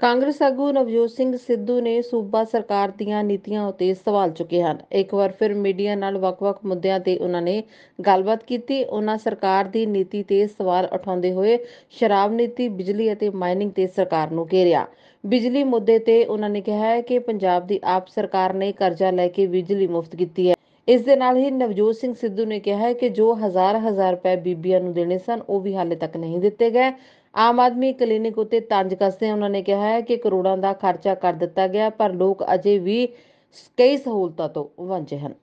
ਕਾਂਗਰਸ ਆਗੂ ਨਵਜੋਤ ਸਿੰਘ ਸਿੱਧੂ ਨੇ ਸੂਬਾ ਸਰਕਾਰ ਦੀਆਂ ਨੀਤੀਆਂ ਉਤੇ ਸਵਾਲ ਚੁੱਕੇ ਹਨ ਇੱਕ ਵਾਰ ਫਿਰ ਮੀਡੀਆ ਨਾਲ ਵੱਖ-ਵੱਖ ਮੁੱਦਿਆਂ ਤੇ ਉਹਨਾਂ ਨੇ ਗੱਲਬਾਤ ਕੀਤੀ ਉਹਨਾਂ ਸਰਕਾਰ ਦੀ ਨੀਤੀ ਤੇ ਸਵਾਲ ਉਠਾਉਂਦੇ ਹੋਏ ਸ਼ਰਾਬ ਨੀਤੀ ਬਿਜਲੀ ਅਤੇ ਮਾਈਨਿੰਗ ਤੇ ਸਰਕਾਰ ਨੂੰ ਘੇਰਿਆ ਬਿਜਲੀ ਮੁੱਦੇ ਤੇ ਉਹਨਾਂ ਨੇ ਕਿਹਾ ਹੈ ਕਿ ਪੰਜਾਬ ਦੀ ਆਪ ਸਰਕਾਰ ਨੇ ਕਰਜ਼ਾ ਲੈ ਕੇ ਬਿਜਲੀ ਮੁਫਤ ਕੀਤੀ ਹੈ ਇਸ ਦੇ ਨਾਲ ਹੀ ਨਵਜੋਤ ਸਿੰਘ ਸਿੱਧੂ ਨੇ ਕਿਹਾ ਹੈ ਕਿ ਜੋ ਹਜ਼ਾਰ ਹਜ਼ਾਰ ਰੁਪਏ ਬੀਬੀਆਂ ਨੂੰ ਦੇਣੇ ਸਨ ਉਹ ਵੀ ਹਾਲੇ ਤੱਕ ਨਹੀਂ ਦਿੱਤੇ ਗਏ ਆਮ ਆਦਮੀ ਕਲੀਨਿਕ ਉਤੇ ਤੰਜ ਕੱਸਦੇ ਉਹਨਾਂ ਨੇ ਕਿਹਾ ਹੈ ਕਿ ਕਰੋੜਾਂ ਦਾ ਖਰਚਾ ਕਰ ਦਿੱਤਾ ਗਿਆ ਪਰ ਲੋਕ ਅਜੇ ਵੀ ਕਈ ਸਹੂਲਤਾਂ ਤੋਂ ਵਾਂਝੇ ਹਨ